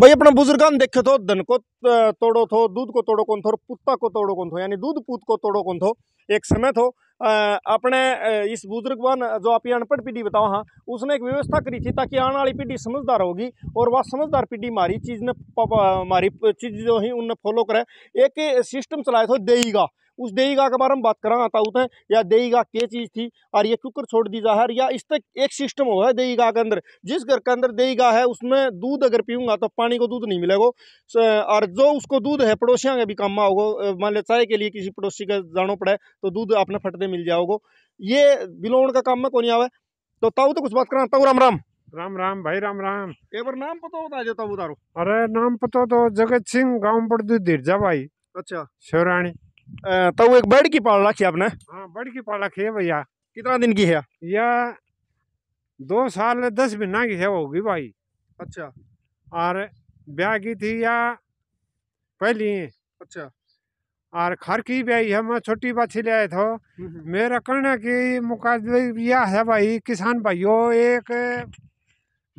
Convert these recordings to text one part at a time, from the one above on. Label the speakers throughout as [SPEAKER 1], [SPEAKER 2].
[SPEAKER 1] भाई अपना बुजुर्गान देखे थो तो धन को तोड़ो थो दूध को तोड़ो कौन थो और पुत्ता को तोड़ो कौन थो यानी दूध पुत को तोड़ो कौन थो एक समय थो अपने इस बुजुर्गवान जो आप अनपढ़ पीढ़ी बताओ हाँ उसने एक व्यवस्था करी थी ताकि आने वाली पीढ़ी समझदार होगी और वह समझदार पीढ़ी मारी चीज़ ने मारी चीज़ जो है उनने फॉलो करे एक सिस्टम चलाया थो देगा उस देईगा के बारे में बात करा आता उतें या देईगा के चीज़ थी और ये क्यों छोड़ दी जाहिर या इस तक एक सिस्टम हुआ है देईगा के अंदर जिस घर के अंदर देईगा है उसमें दूध अगर पीऊँगा तो पानी को दूध नहीं मिलेगा और जो उसको दूध है पड़ोसियाँ का भी काम आओगे मान लिया चाय के लिए किसी पड़ोसी का जानो पड़े तो दूध अपने फटते मिल जाओगे ये बिलोण का काम में कौन आवा आवे तो ताऊ तो कुछ बात करा ताऊ राम राम राम राम भाई राम राम
[SPEAKER 2] एक बार नाम पता होता है अरे नाम पता तो जगत सिंह गाँव पड़ दू धीरजा भाई अच्छा शिवराणी तो एक बर्ड की पाल रखी आपने हाँ बर्ड की पाल रखी है भैया कितना दिन की है यह दो साल दस महीना की है होगी भाई अच्छा और ब्याह की थी या पहली है? अच्छा और खर की ब्याई है मैं छोटी बाछी ले आए थे हम्म, हम्म। मेरा कहना की मुकाबले यह है भाई किसान भाइयों एक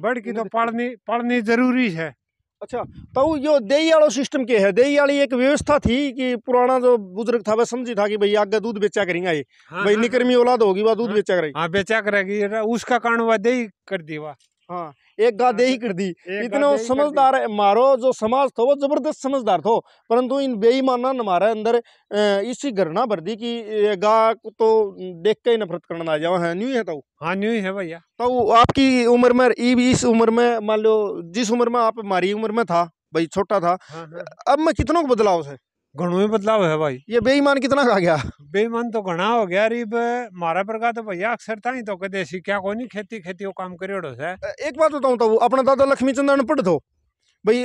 [SPEAKER 2] बर्ड की तो पालनी पालनी जरूरी
[SPEAKER 1] है अच्छा तो यो दही वालो सिस्टम के है दही वाली एक व्यवस्था थी कि पुराना जो बुजुर्ग था वह समझी था कि भाई आगे दूध बेचा करेंगे ये हाँ, भाई हाँ, निकर्मी औलाद होगी वह दूध हाँ, बेचा करेगी हाँ बेचा करेगी उसका कारण वह दही कर दी वह हाँ एक हाँ, दे ही कर दी इतना समझदार है मारो जो समाज था वो जबरदस्त समझदार था परंतु इन बेईमाना ने मारा अंदर इसी घरना भर दी की गा तो देख के ही नफरत करना आ जाओ है न्यू है तो हाँ न्यू हाँ, है भैया तो आपकी उम्र में इस उम्र में मान लो जिस उम्र में आप हमारी उम्र में था भाई छोटा था हाँ, हाँ। अब मैं कितनों को बदलाव है घणो ही बदलाव है भाई ये बेईमान कितना खा गया बेईमान तो
[SPEAKER 2] घना हो गया अरे मारा प्रका तो भैया अक्सर ताई तो कदे क्या को नहीं खेती खेती वो काम करियोड़ो एक
[SPEAKER 1] बात बताऊं तो अपना दादा लक्ष्मी चंद अनपढ़ दो भाई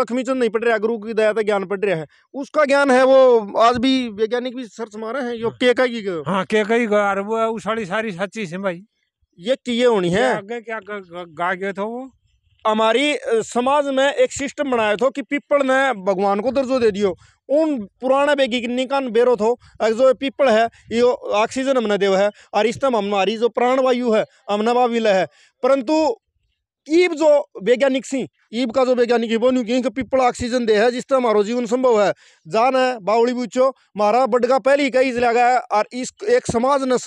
[SPEAKER 1] लक्ष्मी चंद नहीं पढ़ रहा गुरु की दया तो ज्ञान पढ़ रहा है उसका ज्ञान है वो आज भी वैज्ञानिक भी सर्च मारे हैं यो के का
[SPEAKER 2] हाँ के का हाँ, ही वो उसाड़ी सारी सच्ची से
[SPEAKER 1] भाई ये किए होनी है आगे
[SPEAKER 2] क्या गा गए थे वो
[SPEAKER 1] हमारी समाज में एक सिस्टम बनाया था कि पीपल ने भगवान को दर्जो दे दियो उन पुराने वैज्ञानिकान बेरो थो जो पीपल है यो ऑक्सीजन हमने देव है और इस तम हमारी जो प्राणवायु है हमने वा विलय है परंतु ईब जो वैज्ञानिक सी ईब का जो वैज्ञानिक ही वो क्योंकि कहीं पीपल ऑक्सीजन दे है जिस तरह हमारा जीवन संभव है जान है बावड़ी बूचो मारा बडगा पहले ही कई गया है और इस एक समाज ने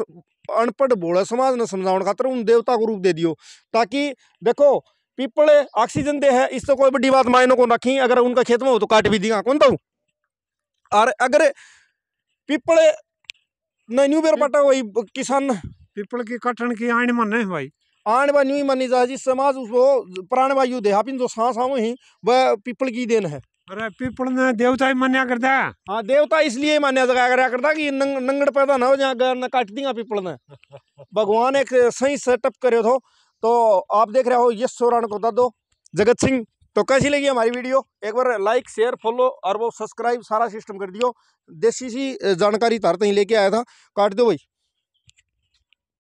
[SPEAKER 1] अनपढ़ बोला समाज ने समझाने खातर उन देवता को रूप दे दियो ताकि देखो पीपल ऑक्सीजन दे है इस तो कोई बड़ी बात मायनों को रखी अगर उनका खेत में हो तो काट भी देगा कौन दू और अगर पीपल नहीं न्यू बेर पटा हुई किसान पीपल की कटन की आने मन है भाई आने बा न्यू मानी जा जिस समाज उसको प्राण वायु दे अपन जो सांस आओ ही वह पीपल की देन है अरे पीपल ने देवता ही मान्या करता है हाँ देवता इसलिए मान्या जाया करता कि नंग, नंगड़ पैदा ना हो जहाँ न काट दिया पीपल ने भगवान एक सही सेटअप करे थो तो आप देख रहे हो ये सोरण को दो जगत सिंह तो कैसी लगी हमारी वीडियो एक बार लाइक शेयर फॉलो और वो सब्सक्राइब सारा सिस्टम कर दियो देसी सी जानकारी तार तीन लेके आया था काट दो भाई